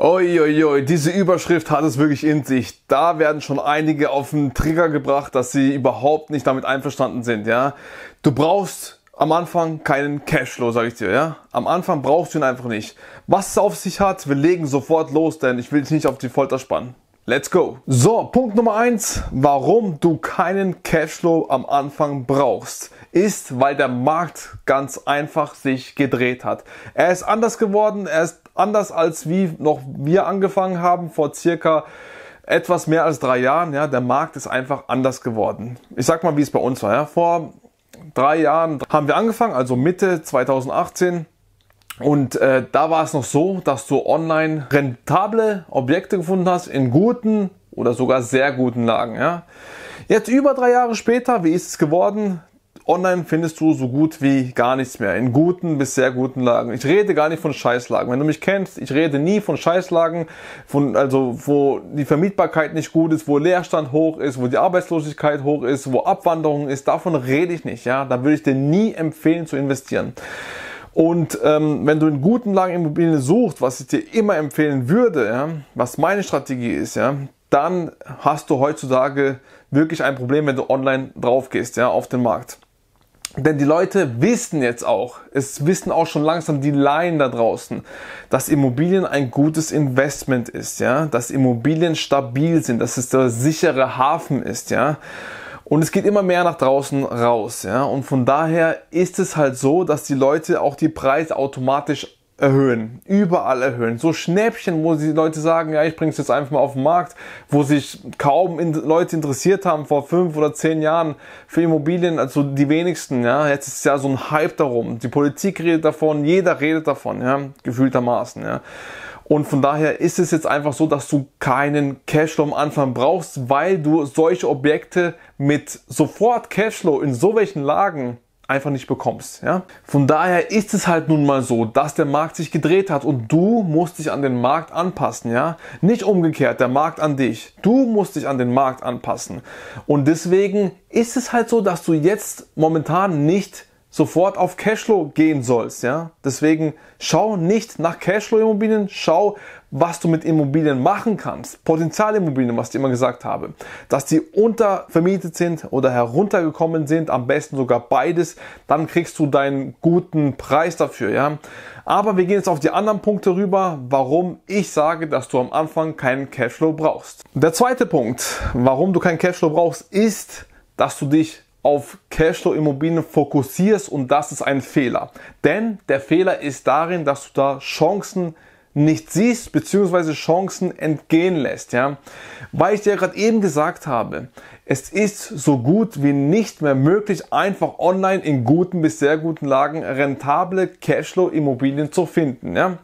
Uiuiui, diese Überschrift hat es wirklich in sich. Da werden schon einige auf den Trigger gebracht, dass sie überhaupt nicht damit einverstanden sind, ja. Du brauchst am Anfang keinen Cashflow, sag ich dir, ja. Am Anfang brauchst du ihn einfach nicht. Was es auf sich hat, wir legen sofort los, denn ich will dich nicht auf die Folter spannen. Let's go. So, Punkt Nummer eins, warum du keinen Cashflow am Anfang brauchst, ist, weil der Markt ganz einfach sich gedreht hat. Er ist anders geworden, er ist anders als wie noch wir angefangen haben vor circa etwas mehr als drei Jahren. Ja, der Markt ist einfach anders geworden. Ich sag mal, wie es bei uns war. Ja. Vor drei Jahren haben wir angefangen, also Mitte 2018. Und äh, da war es noch so, dass du online rentable Objekte gefunden hast in guten oder sogar sehr guten Lagen. Ja. Jetzt über drei Jahre später, wie ist es geworden? Online findest du so gut wie gar nichts mehr. In guten bis sehr guten Lagen. Ich rede gar nicht von Scheißlagen. Wenn du mich kennst, ich rede nie von Scheißlagen, von, also, wo die Vermietbarkeit nicht gut ist, wo Leerstand hoch ist, wo die Arbeitslosigkeit hoch ist, wo Abwanderung ist. Davon rede ich nicht, ja. Da würde ich dir nie empfehlen zu investieren. Und ähm, wenn du in guten Lagen Immobilien suchst, was ich dir immer empfehlen würde, ja, was meine Strategie ist, ja, dann hast du heutzutage wirklich ein Problem, wenn du online drauf gehst, ja, auf den Markt. Denn die Leute wissen jetzt auch, es wissen auch schon langsam die Laien da draußen, dass Immobilien ein gutes Investment ist, ja, dass Immobilien stabil sind, dass es der sichere Hafen ist, ja. Und es geht immer mehr nach draußen raus, ja. Und von daher ist es halt so, dass die Leute auch die Preise automatisch erhöhen, überall erhöhen. So Schnäppchen, wo die Leute sagen, ja, ich bringe es jetzt einfach mal auf den Markt, wo sich kaum in Leute interessiert haben vor fünf oder zehn Jahren für Immobilien, also die wenigsten, ja. Jetzt ist ja so ein Hype darum. Die Politik redet davon, jeder redet davon, ja, gefühltermaßen, ja. Und von daher ist es jetzt einfach so, dass du keinen Cashflow am Anfang brauchst, weil du solche Objekte mit sofort Cashflow in so welchen Lagen einfach nicht bekommst. Ja? Von daher ist es halt nun mal so, dass der Markt sich gedreht hat und du musst dich an den Markt anpassen. Ja? Nicht umgekehrt, der Markt an dich. Du musst dich an den Markt anpassen. Und deswegen ist es halt so, dass du jetzt momentan nicht sofort auf Cashflow gehen sollst. Ja? Deswegen schau nicht nach Cashflow-Immobilien, schau, was du mit Immobilien machen kannst. Potenzialimmobilien, was ich immer gesagt habe. Dass die untervermietet sind oder heruntergekommen sind, am besten sogar beides, dann kriegst du deinen guten Preis dafür. Ja? Aber wir gehen jetzt auf die anderen Punkte rüber, warum ich sage, dass du am Anfang keinen Cashflow brauchst. Der zweite Punkt, warum du keinen Cashflow brauchst, ist, dass du dich auf Cashflow-Immobilien fokussierst und das ist ein Fehler. Denn der Fehler ist darin, dass du da Chancen nicht siehst bzw. Chancen entgehen lässt. Ja? Weil ich dir gerade eben gesagt habe, es ist so gut wie nicht mehr möglich, einfach online in guten bis sehr guten Lagen rentable Cashflow-Immobilien zu finden. Ja?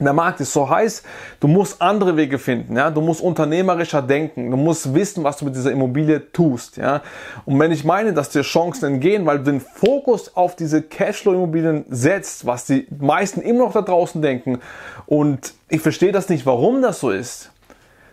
Der Markt ist so heiß, du musst andere Wege finden, ja. Du musst unternehmerischer denken, du musst wissen, was du mit dieser Immobilie tust, ja. Und wenn ich meine, dass dir Chancen entgehen, weil du den Fokus auf diese Cashflow-Immobilien setzt, was die meisten immer noch da draußen denken, und ich verstehe das nicht, warum das so ist,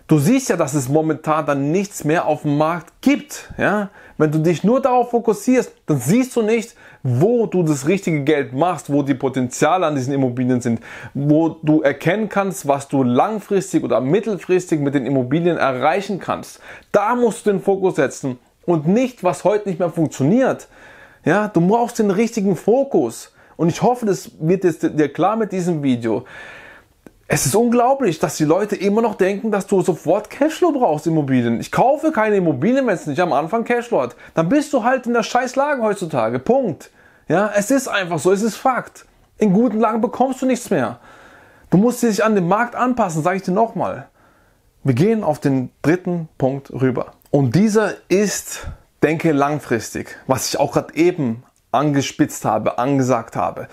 Du siehst ja, dass es momentan dann nichts mehr auf dem Markt gibt. Ja? Wenn du dich nur darauf fokussierst, dann siehst du nicht, wo du das richtige Geld machst, wo die Potenziale an diesen Immobilien sind, wo du erkennen kannst, was du langfristig oder mittelfristig mit den Immobilien erreichen kannst. Da musst du den Fokus setzen und nicht, was heute nicht mehr funktioniert. Ja, du brauchst den richtigen Fokus. Und ich hoffe, das wird jetzt dir klar mit diesem Video. Es ist unglaublich, dass die Leute immer noch denken, dass du sofort Cashflow brauchst, Immobilien. Ich kaufe keine Immobilien, wenn es nicht am Anfang Cashflow hat. Dann bist du halt in der scheiß Lage heutzutage. Punkt. Ja, es ist einfach so, es ist Fakt. In guten Lagen bekommst du nichts mehr. Du musst dich an den Markt anpassen, sage ich dir nochmal. Wir gehen auf den dritten Punkt rüber. Und dieser ist, denke langfristig, was ich auch gerade eben angespitzt habe, angesagt habe.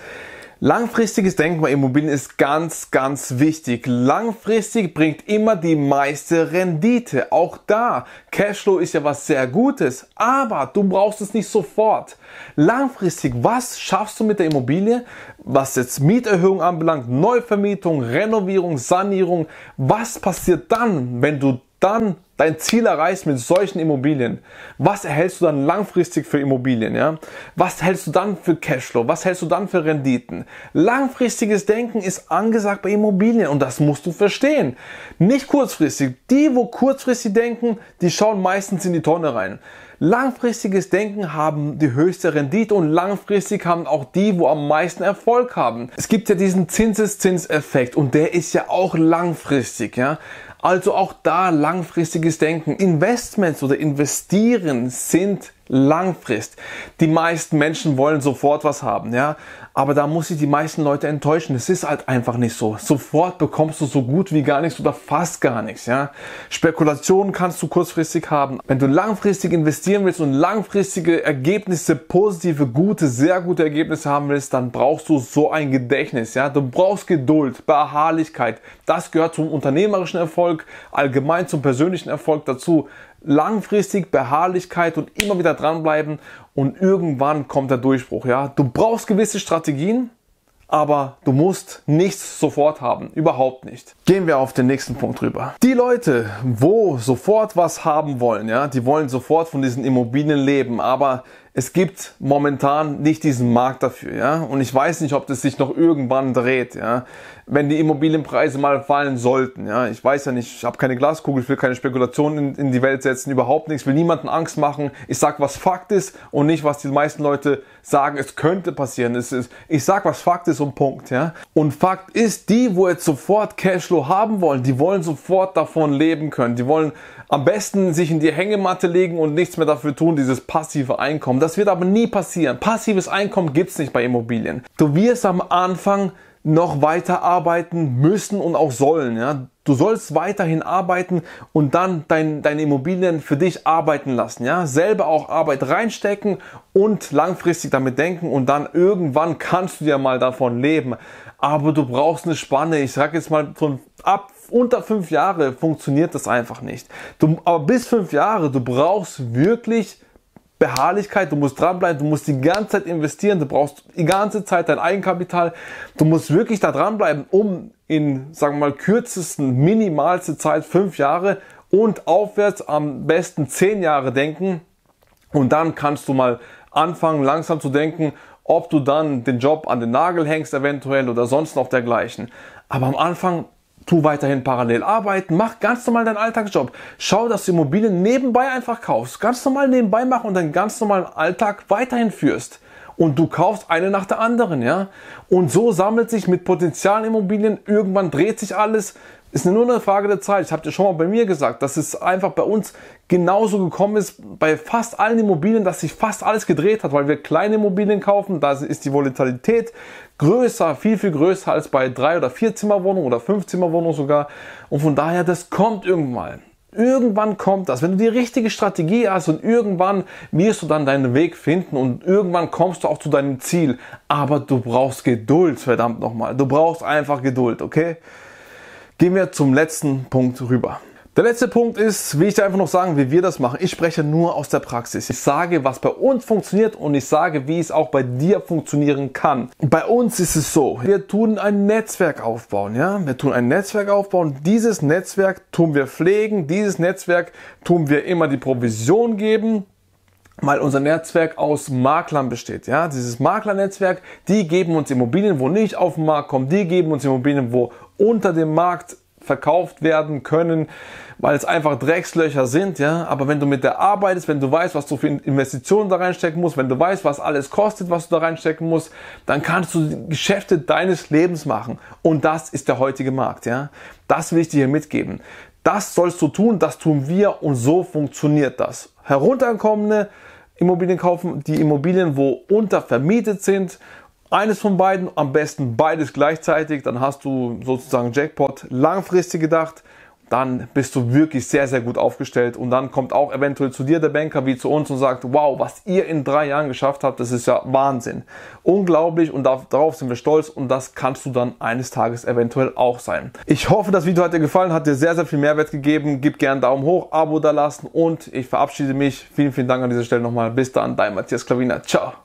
Langfristiges Denken bei Immobilien ist ganz, ganz wichtig. Langfristig bringt immer die meiste Rendite. Auch da, Cashflow ist ja was sehr Gutes, aber du brauchst es nicht sofort. Langfristig, was schaffst du mit der Immobilie, was jetzt Mieterhöhung anbelangt, Neuvermietung, Renovierung, Sanierung? Was passiert dann, wenn du dann dein Ziel erreichst mit solchen Immobilien, was erhältst du dann langfristig für Immobilien? Ja? Was hältst du dann für Cashflow? Was hältst du dann für Renditen? Langfristiges Denken ist angesagt bei Immobilien und das musst du verstehen. Nicht kurzfristig. Die, wo kurzfristig denken, die schauen meistens in die Tonne rein. Langfristiges Denken haben die höchste Rendite und langfristig haben auch die, wo am meisten Erfolg haben. Es gibt ja diesen Zinseszinseffekt und der ist ja auch langfristig, ja. Also auch da langfristiges Denken. Investments oder investieren sind langfrist. Die meisten Menschen wollen sofort was haben, ja. Aber da muss ich die meisten Leute enttäuschen. Es ist halt einfach nicht so. Sofort bekommst du so gut wie gar nichts oder fast gar nichts, ja. Spekulationen kannst du kurzfristig haben. Wenn du langfristig investieren willst und langfristige Ergebnisse, positive, gute, sehr gute Ergebnisse haben willst, dann brauchst du so ein Gedächtnis, ja. Du brauchst Geduld, Beharrlichkeit. Das gehört zum unternehmerischen Erfolg, allgemein zum persönlichen Erfolg dazu langfristig Beharrlichkeit und immer wieder dranbleiben und irgendwann kommt der Durchbruch. Ja, du brauchst gewisse Strategien, aber du musst nichts sofort haben, überhaupt nicht. Gehen wir auf den nächsten Punkt rüber. Die Leute, wo sofort was haben wollen, ja, die wollen sofort von diesen Immobilien leben, aber es gibt momentan nicht diesen Markt dafür, ja, und ich weiß nicht, ob das sich noch irgendwann dreht, ja wenn die Immobilienpreise mal fallen sollten. Ja, ich weiß ja nicht, ich habe keine Glaskugel, ich will keine Spekulationen in, in, die Welt setzen, überhaupt nichts, will niemanden Angst machen. Ich sag, was Fakt ist und nicht, was die meisten Leute sagen, es könnte passieren. Es ist, ich sag, was Fakt ist und Punkt. Ja. Und Fakt ist, die, wo jetzt sofort Cashflow haben wollen, die wollen sofort davon leben können. Die wollen am besten sich in die Hängematte legen und nichts mehr dafür tun, dieses passive Einkommen. Das wird aber nie passieren. Passives Einkommen gibt's nicht bei Immobilien. Du wirst am Anfang noch weiter arbeiten müssen und auch sollen. Ja? Du sollst weiterhin arbeiten und dann dein, deine Immobilien für dich arbeiten lassen. Ja? Selber auch Arbeit reinstecken und langfristig damit denken und dann irgendwann kannst du ja mal davon leben. Aber du brauchst eine Spanne. Ich sage jetzt mal von ab unter fünf Jahre funktioniert das einfach nicht. Du, aber bis fünf Jahre, du brauchst wirklich Beharrlichkeit, du musst dranbleiben, du musst die ganze Zeit investieren, du brauchst die ganze Zeit dein Eigenkapital, du musst wirklich da dranbleiben, um in, sagen wir mal, kürzesten, minimalste Zeit fünf Jahre und aufwärts am besten zehn Jahre denken und dann kannst du mal anfangen, langsam zu denken, ob du dann den Job an den Nagel hängst eventuell oder sonst noch dergleichen. Aber am Anfang tu weiterhin parallel arbeiten, mach ganz normal deinen Alltagsjob. Schau, dass du Immobilien nebenbei einfach kaufst, ganz normal nebenbei machen und deinen ganz normalen Alltag weiterhin führst. Und du kaufst eine nach der anderen, ja. Und so sammelt sich mit potenziellen Immobilien, irgendwann dreht sich alles, ist nur eine Frage der Zeit. Ich habe dir schon mal bei mir gesagt, dass es einfach bei uns genauso gekommen ist, bei fast allen Immobilien, dass sich fast alles gedreht hat, weil wir kleine Immobilien kaufen. Da ist die Volatilität größer, viel, viel größer als bei drei oder vier Zimmerwohnungen oder fünf Zimmerwohnungen sogar. Und von daher, das kommt irgendwann. Irgendwann kommt das. Wenn du die richtige Strategie hast und irgendwann wirst du dann deinen Weg finden und irgendwann kommst du auch zu deinem Ziel. Aber du brauchst Geduld, verdammt nochmal. Du brauchst einfach Geduld, okay? Gehen wir zum letzten Punkt rüber. Der letzte Punkt ist, will ich dir einfach noch sagen, wie wir das machen. Ich spreche nur aus der Praxis. Ich sage, was bei uns funktioniert und ich sage, wie es auch bei dir funktionieren kann. Bei uns ist es so, wir tun ein Netzwerk aufbauen, ja? Wir tun ein Netzwerk aufbauen. Dieses Netzwerk tun wir pflegen, dieses Netzwerk tun wir immer die Provision geben weil unser Netzwerk aus Maklern besteht. Ja, dieses Maklernetzwerk, die geben uns Immobilien, wo nicht auf den Markt kommen, die geben uns Immobilien, wo unter dem Markt verkauft werden können, weil es einfach Dreckslöcher sind, ja. Aber wenn du mit der arbeitest, wenn du weißt, was du für Investitionen da reinstecken musst, wenn du weißt, was alles kostet, was du da reinstecken musst, dann kannst du die Geschäfte deines Lebens machen. Und das ist der heutige Markt, ja. Das will ich dir hier mitgeben. Das sollst du tun, das tun wir und so funktioniert das. Herunterkommende Immobilien kaufen, die Immobilien, wo untervermietet sind, eines von beiden, am besten beides gleichzeitig, dann hast du sozusagen Jackpot langfristig gedacht dann bist du wirklich sehr, sehr gut aufgestellt. Und dann kommt auch eventuell zu dir der Banker wie zu uns und sagt, wow, was ihr in drei Jahren geschafft habt, das ist ja Wahnsinn. Unglaublich und darauf sind wir stolz und das kannst du dann eines Tages eventuell auch sein. Ich hoffe, das Video hat dir gefallen, hat dir sehr, sehr viel Mehrwert gegeben. Gib gerne Daumen hoch, Abo da lassen und ich verabschiede mich. Vielen, vielen Dank an dieser Stelle nochmal. Bis dann, dein Matthias Klavina. Ciao.